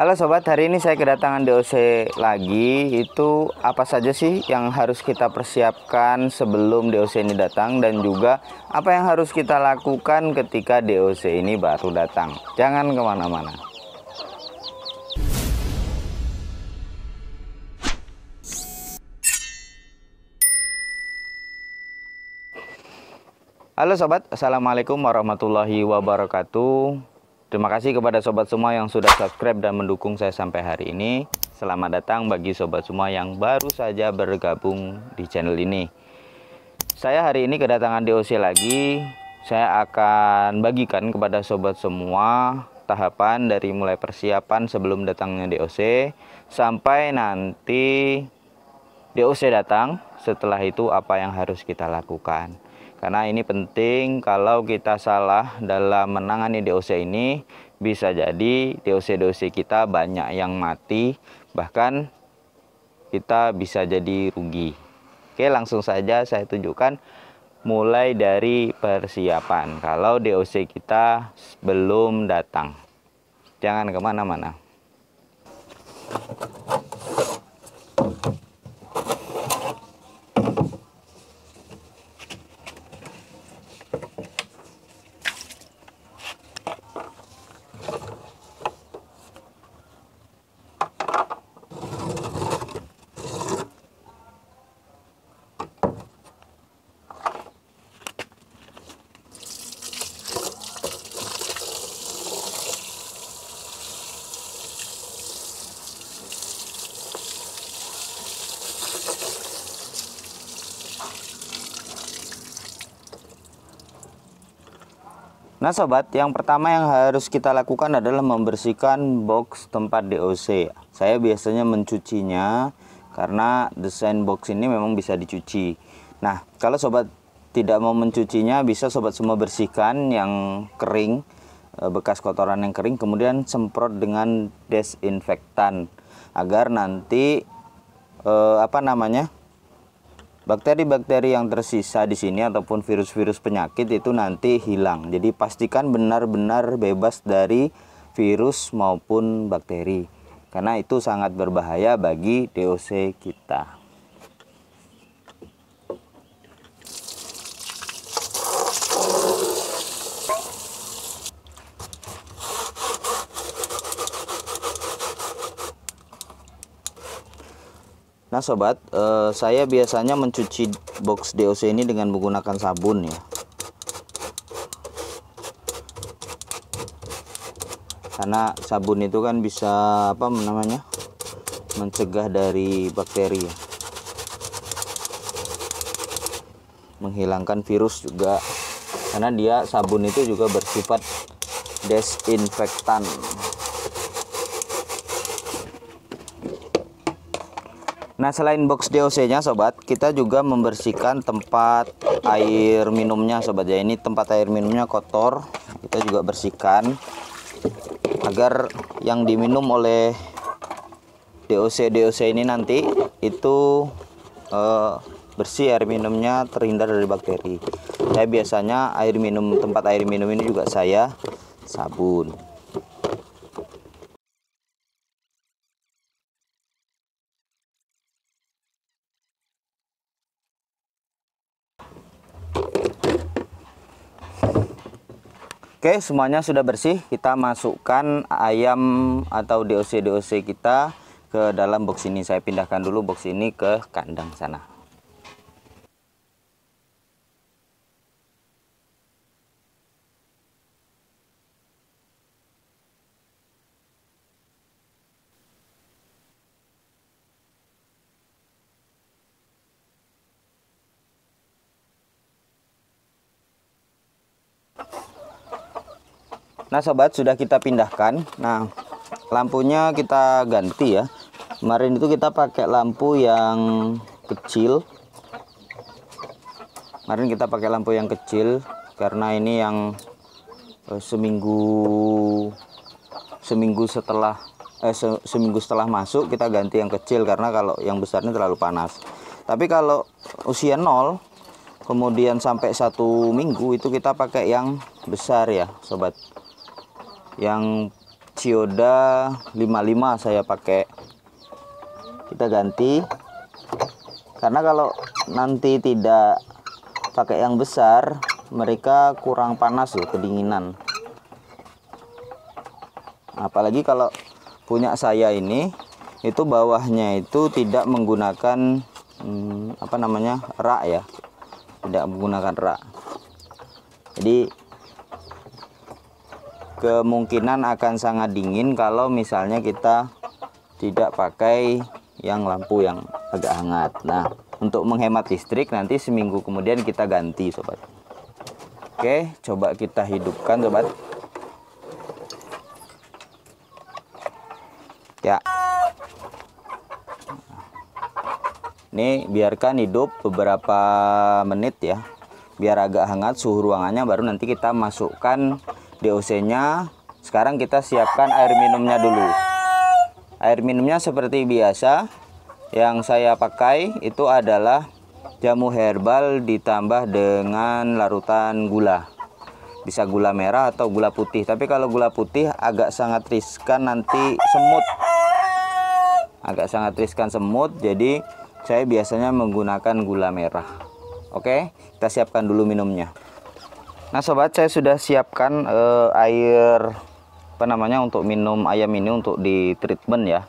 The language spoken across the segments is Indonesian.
Halo sobat, hari ini saya kedatangan DOC lagi. Itu apa saja sih yang harus kita persiapkan sebelum DOC ini datang dan juga apa yang harus kita lakukan ketika DOC ini baru datang. Jangan kemana-mana. Halo sobat, Assalamualaikum warahmatullahi wabarakatuh Terima kasih kepada sobat semua yang sudah subscribe dan mendukung saya sampai hari ini. Selamat datang bagi sobat semua yang baru saja bergabung di channel ini. Saya hari ini kedatangan DOC lagi. Saya akan bagikan kepada sobat semua tahapan dari mulai persiapan sebelum datangnya DOC sampai nanti DOC datang. Setelah itu apa yang harus kita lakukan? Karena ini penting kalau kita salah dalam menangani DOC ini bisa jadi DOC-DOC kita banyak yang mati bahkan kita bisa jadi rugi. Oke langsung saja saya tunjukkan mulai dari persiapan kalau DOC kita belum datang. Jangan kemana-mana. Thank you. Nah sobat, yang pertama yang harus kita lakukan adalah membersihkan box tempat DOC. Saya biasanya mencucinya karena desain box ini memang bisa dicuci. Nah kalau sobat tidak mau mencucinya bisa sobat semua bersihkan yang kering eh, bekas kotoran yang kering kemudian semprot dengan desinfektan agar nanti eh, apa namanya bakteri-bakteri yang tersisa di sini ataupun virus-virus penyakit itu nanti hilang. Jadi pastikan benar-benar bebas dari virus maupun bakteri. Karena itu sangat berbahaya bagi DOC kita. Nah sobat, eh, saya biasanya mencuci box DOC ini dengan menggunakan sabun ya. Karena sabun itu kan bisa apa namanya? mencegah dari bakteri ya. Menghilangkan virus juga. Karena dia sabun itu juga bersifat desinfektan. Nah selain box DOC nya sobat kita juga membersihkan tempat air minumnya sobat ya ini tempat air minumnya kotor kita juga bersihkan agar yang diminum oleh DOC DOC ini nanti itu eh, bersih air minumnya terhindar dari bakteri saya biasanya air minum tempat air minum ini juga saya sabun Oke, semuanya sudah bersih. Kita masukkan ayam atau DOC DOC kita ke dalam box ini. Saya pindahkan dulu box ini ke kandang sana. Nah sobat sudah kita pindahkan. Nah lampunya kita ganti ya. Kemarin itu kita pakai lampu yang kecil. Kemarin kita pakai lampu yang kecil karena ini yang eh, seminggu seminggu setelah eh, seminggu setelah masuk kita ganti yang kecil karena kalau yang besarnya terlalu panas. Tapi kalau usia nol kemudian sampai satu minggu itu kita pakai yang besar ya sobat yang Cioda 55 saya pakai kita ganti karena kalau nanti tidak pakai yang besar mereka kurang panas loh ya, kedinginan apalagi kalau punya saya ini itu bawahnya itu tidak menggunakan hmm, apa namanya rak ya tidak menggunakan rak jadi kemungkinan akan sangat dingin kalau misalnya kita tidak pakai yang lampu yang agak hangat nah untuk menghemat listrik nanti seminggu kemudian kita ganti sobat oke coba kita hidupkan sobat ya ini biarkan hidup beberapa menit ya biar agak hangat suhu ruangannya baru nanti kita masukkan DOC-nya. Sekarang kita siapkan air minumnya dulu. Air minumnya seperti biasa. Yang saya pakai itu adalah jamu herbal ditambah dengan larutan gula. Bisa gula merah atau gula putih. Tapi kalau gula putih agak sangat riskan nanti semut. Agak sangat riskan semut. Jadi saya biasanya menggunakan gula merah. Oke, kita siapkan dulu minumnya. Nah sobat saya sudah siapkan uh, air apa namanya untuk minum ayam ini untuk di treatment ya.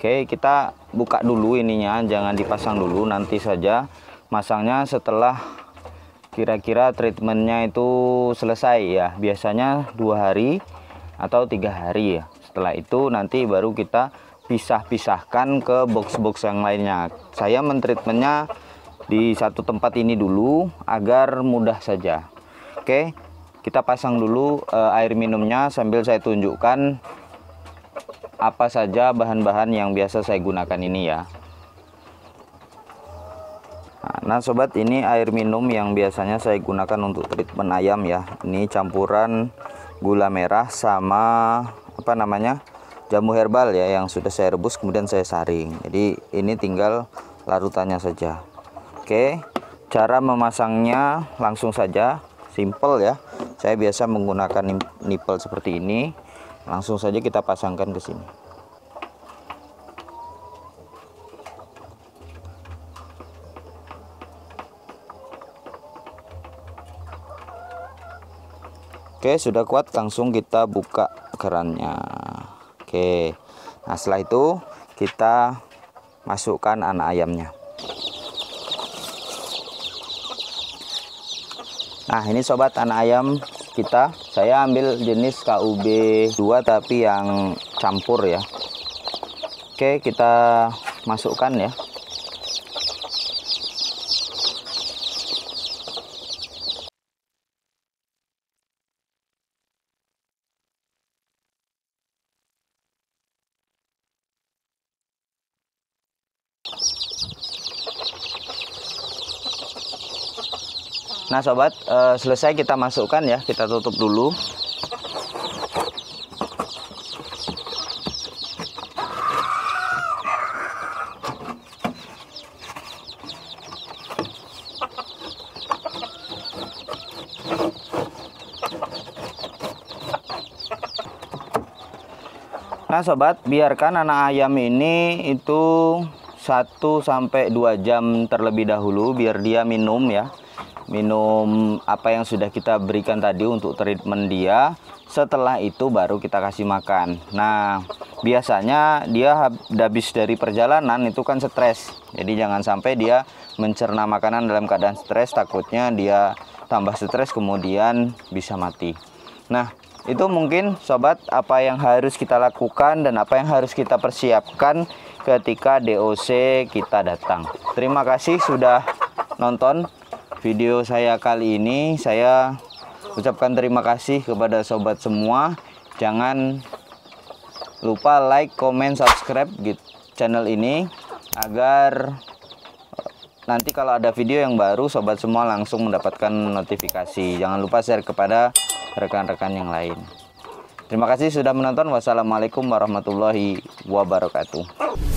Oke kita buka dulu ininya jangan dipasang dulu nanti saja masangnya setelah kira-kira treatmentnya itu selesai ya biasanya dua hari atau tiga hari ya setelah itu nanti baru kita pisah-pisahkan ke box-box yang lainnya saya mentreatmentnya di satu tempat ini dulu agar mudah saja Oke, kita pasang dulu uh, air minumnya sambil saya tunjukkan apa saja bahan-bahan yang biasa saya gunakan ini ya. Nah, nah sobat ini air minum yang biasanya saya gunakan untuk treatment ayam ya. Ini campuran gula merah sama apa namanya jamu herbal ya yang sudah saya rebus kemudian saya saring. Jadi ini tinggal larutannya saja. Oke, cara memasangnya langsung saja simple ya saya biasa menggunakan nipple seperti ini langsung saja kita pasangkan ke sini Oke sudah kuat langsung kita buka kerannya Oke nah setelah itu kita masukkan anak ayamnya Nah ini sobat anak ayam kita Saya ambil jenis KUB 2 tapi yang campur ya Oke kita masukkan ya Nah sobat, uh, selesai kita masukkan ya, kita tutup dulu. Nah sobat, biarkan anak ayam ini itu 1 sampai 2 jam terlebih dahulu biar dia minum ya minum apa yang sudah kita berikan tadi untuk treatment dia setelah itu baru kita kasih makan nah biasanya dia habis dari perjalanan itu kan stres jadi jangan sampai dia mencerna makanan dalam keadaan stres takutnya dia tambah stres kemudian bisa mati nah itu mungkin sobat apa yang harus kita lakukan dan apa yang harus kita persiapkan ketika DOC kita datang terima kasih sudah nonton video saya kali ini saya ucapkan terima kasih kepada sobat semua jangan lupa like comment subscribe gitu channel ini agar eh, nanti kalau ada video yang baru sobat semua langsung mendapatkan notifikasi jangan lupa share kepada rekan-rekan yang lain terima kasih sudah menonton wassalamualaikum warahmatullahi wabarakatuh